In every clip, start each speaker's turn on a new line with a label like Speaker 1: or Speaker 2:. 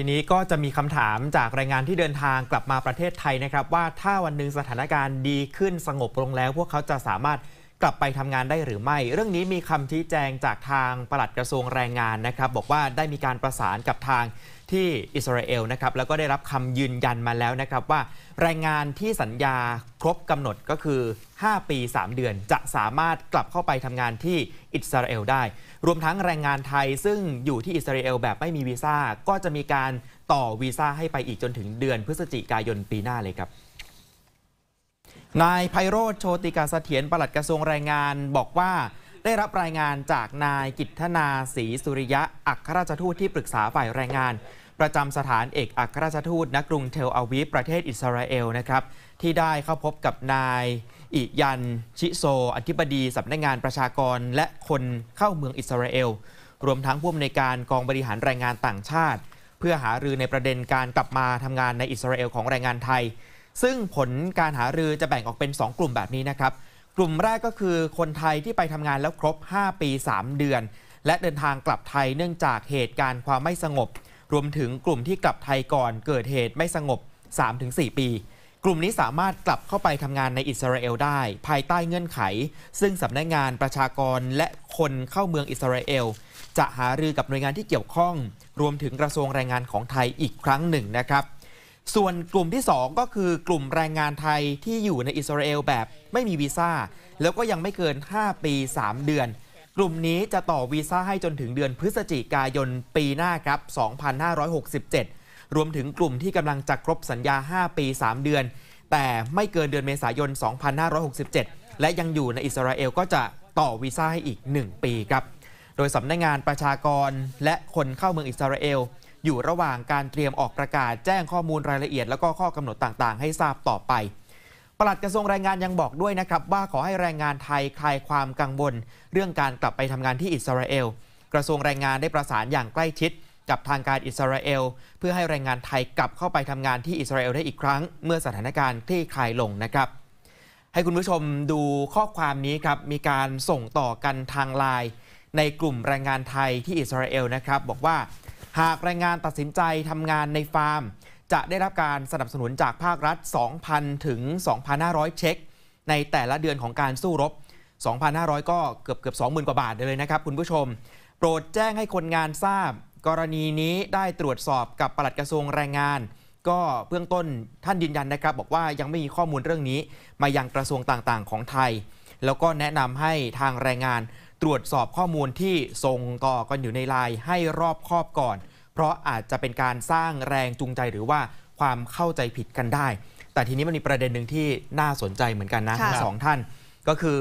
Speaker 1: ทีนี้ก็จะมีคำถามจากรายงานที่เดินทางกลับมาประเทศไทยนะครับ ว่าถ้าวันหนึ่งสถานการณ์ดีขึ้นสงบลงแล้วพวกเขาจะสามารถกลับไปทำงานได้หรือไม่ เรื่องนี้มีคำชี้แจงจากทางปลัดกระทรวงแรงงานนะครับ บอกว่าได้มีการประสานกับทางที่อิสราเอลนะครับแล้วก็ได้รับคำยืนยันมาแล้วนะครับว่าแรงงานที่สัญญาครบกำหนดก็คือ 5 ปี 3 เดือนจะสามารถกลับเข้าไปทำงานที่อิสราเอลได้ รวมทั้งแรงงานไทย ซึ่งอยู่ที่อิสราเอลแบบไม่มีวีซ่า ก็จะมีการต่อวีซ่าให้ไปอีกจนถึงเดือน พฤศจิกายนปีหน้าเลยครับนายไพโรธโชติกาเสถียรปลัดกระทรวงแรงงาน บอกว่าได้รับรายงานจากนายกิตนาศรีสุริยะอัครราชทูตที่ปรึกษาฝ่ายแรงงานประจำสถานเอกอัครราชทูตณกรุงเทลอาวีประเทศอิสราเอลนะครับที่ได้เข้าพบกับนายอิยันชิโซ อธิบดีสำนักงงานประชากรและคนเข้าเมืองอิสราเอลรวมทั้งผู้อำนวยการกองบริหารแรงงานต่างชาติ เพื่อหารือในประเด็นการกลับมาทำงานในอิสราเอลของแรงงานไทยซึ่งผลการหารือจะแบ่งออกเป็น 2 กลุ่มแบบนี้นะครับ กลุ่มแรกก็คือคนไทยที่ไปทำงานแล้วครบ 5 ปี 3 เดือน และเดินทางกลับไทยเนื่องจากเหตุการณ์ความไม่สงบ รวมถึงกลุ่มที่กลับไทยก่อนเกิดเหตุไม่สงบ 3-4 ปี กลุ่มนี้สามารถกลับเข้าไปทำงานในอิสราเอลได้ ภายใต้เงื่อนไข ซึ่งสำนักงานประชากรและคนเข้าเมืองอิสราเอลจะหารือกับหน่วยงานที่เกี่ยวข้อง รวมถึงกระทรวงแรงงานของไทยอีกครั้งหนึ่งนะครับส่วนกลุ่มที่ 2 ก็คือกลุ่มแรงงานไทยที่อยู่ในอิสราเอลแบบไม่มีวีซ่า แล้วก็ยังไม่เกิน 5 ปี 3 เดือนกลุ่มนี้จะต่อวีซ่าให้จนถึงเดือนพฤศจิกายนปีหน้าครับ2567รวมถึงกลุ่มที่กำลังจะครบสัญญา 5 ปี 3 เดือน แต่ไม่เกินเดือนเมษายน 2567 และยังอยู่ในอิสราเอลก็จะต่อวีซ่าให้อีก 1 ปีครับ โดยสำนักงงานประชากร และคนเข้าเมืองอิสราเอลอยู่ระหว่างการเตรียมออกประกาศแจ้งข้อมูลรายละเอียด แล้วก็ข้อกำหนดต่างๆ ให้ทราบต่อไป ปลัดกระทรวงแรงงานยังบอกด้วยนะครับ ว่าขอให้แรงงานไทยคลายความกังวลเรื่องการกลับไปทำงานที่อิสราเอล กระทรวงแรงงานได้ประสานอย่างใกล้ชิด กับทางการอิสราเอลเพื่อให้แรงงานไทยกลับเข้าไปทำงานที่อิสราเอลได้อีกครั้ง เมื่อสถานการณ์คลี่คลายลงนะครับ ให้คุณผู้ชมดูข้อความนี้ครับ มีการส่งต่อกันทางไลน์ในกลุ่มแรงงานไทยที่อิสราเอลนะครับ บอกว่าหากแรงงานตัดสินใจทำงานในฟาร์ม จะได้รับการสนับสนุนจากภาครัฐ 2,000 ถึง 2,500 เช็ค ในแต่ละเดือนของการสู้รบ 2,500 ก็เกือบเกือบ 20,000กว่าบาทเลยนะครับคุณผู้ชม โปรดแจ้งให้คนงานทราบ กรณีนี้ได้ตรวจสอบกับปลัดกระทรวงแรงงาน ก็เบื้องต้นท่านยืนยันนะครับ บอกว่ายังไม่มีข้อมูลเรื่องนี้มายังกระทรวงต่างๆ ของไทย แล้วก็แนะนำให้ทางแรงงานตรวจสอบข้อมูลที่ส่งต่อกันอยู่ในไลน์ให้รอบคอบก่อน เพราะอาจจะเป็นการสร้างแรงจูงใจหรือว่าความเข้าใจผิดกันได้ แต่ทีนี้มันมีประเด็นหนึ่งที่น่าสนใจเหมือนกันนะทั้งสองท่าน ก็คือ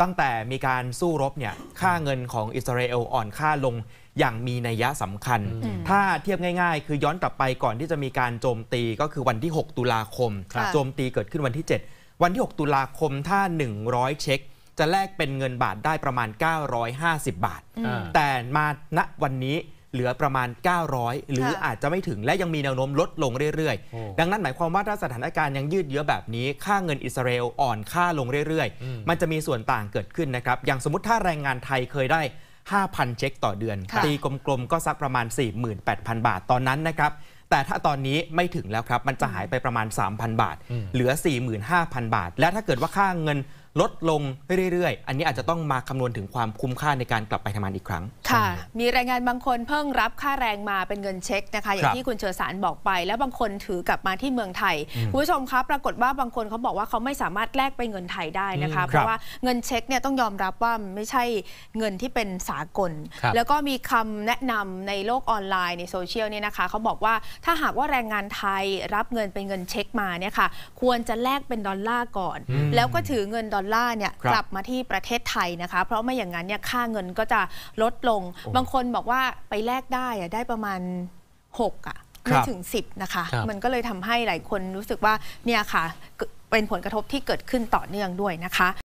Speaker 1: ตั้งแต่มีการสู้รบเนี่ยค่าเงินของอิสราเอลอ่อนค่าลงอย่างมีนัยสำคัญ ถ้าเทียบง่ายๆ คือย้อนกลับไปก่อนที่จะมีการโจมตีก็คือวันที่ 6 ตุลาคมโจมตีเกิดขึ้นวันที่ 7 วันที่ 6 ตุลาคมถ้า100 เช็คจะแลกเป็นเงินบาทได้ประมาณ 950 บาท แต่มาณวันนี้เหลือประมาณ 900 หรืออาจจะไม่ถึง และยังมีแนวโน้มลดลงเรื่อยอๆดังนั้นหมายความว่า ถ้าสถานการณ์ยังยืดเยื้อแบบนี้ค่าเงินอิสราเอลอ่อนค่าลงเรื่อยอมๆมันจะมีส่วนต่างเกิดขึ้นนะครับ อย่างสมมติถ้าแรงงานไทยเคยได้ 5,000 เช็คต่อเดือนตีกลมๆ ก็สักประมาณ 48,000 บาทตอนนั้นนะครับ แต่ถ้าตอนนี้ไม่ถึงแล้วครับ มันจะหายไปประมาณ 3,000 บาท เหลือ 45,000 บาท และถ้าเกิดว่าค่าเงินลดลงเรื่อย ๆ อันนี้อาจจะต้องมาคำนวณถึงความคุ้มค่าในการกลับไปทำงานอีกครั้ง
Speaker 2: ค่ะ มีแรงงานบางคนเพิ่งรับค่าแรงมาเป็นเงินเช็คนะคะ อย่างที่คุณเชอสารบอกไป แล้วบางคนถือกลับมาที่เมืองไทยคุณผู้ชมคะ ปรากฏว่าบางคนเขาบอกว่าเขาไม่สามารถแลกไปเงินไทยได้นะคะ เพราะว่าเงินเช็คเนี่ยต้องยอมรับว่าไม่ใช่เงินที่เป็นสากล แล้วก็มีคำแนะนำในโลกออนไลน์ในโซเชียลเนี่ยนะคะ เขาบอกว่าถ้าหากว่าแรงงานไทยรับเงินเป็นเงินเช็คมาเนี่ยค่ะ ควรจะแลกเป็นดอลลาร์ก่อน แล้วก็ถือเงินดอลลาร์เนี่ยกลับมาที่ประเทศไทยนะคะ เพราะไม่อย่างนั้นเนี่ยค่าเงินก็จะลดลง บางคนบอกว่าไปแลกได้อะได้ประมาณ 6 อ่ะไม่ถึง 10 นะคะ มันก็เลยทำให้หลายคนรู้สึกว่าเนี่ยค่ะเป็นผลกระทบที่เกิดขึ้นต่อเนื่องด้วยนะคะ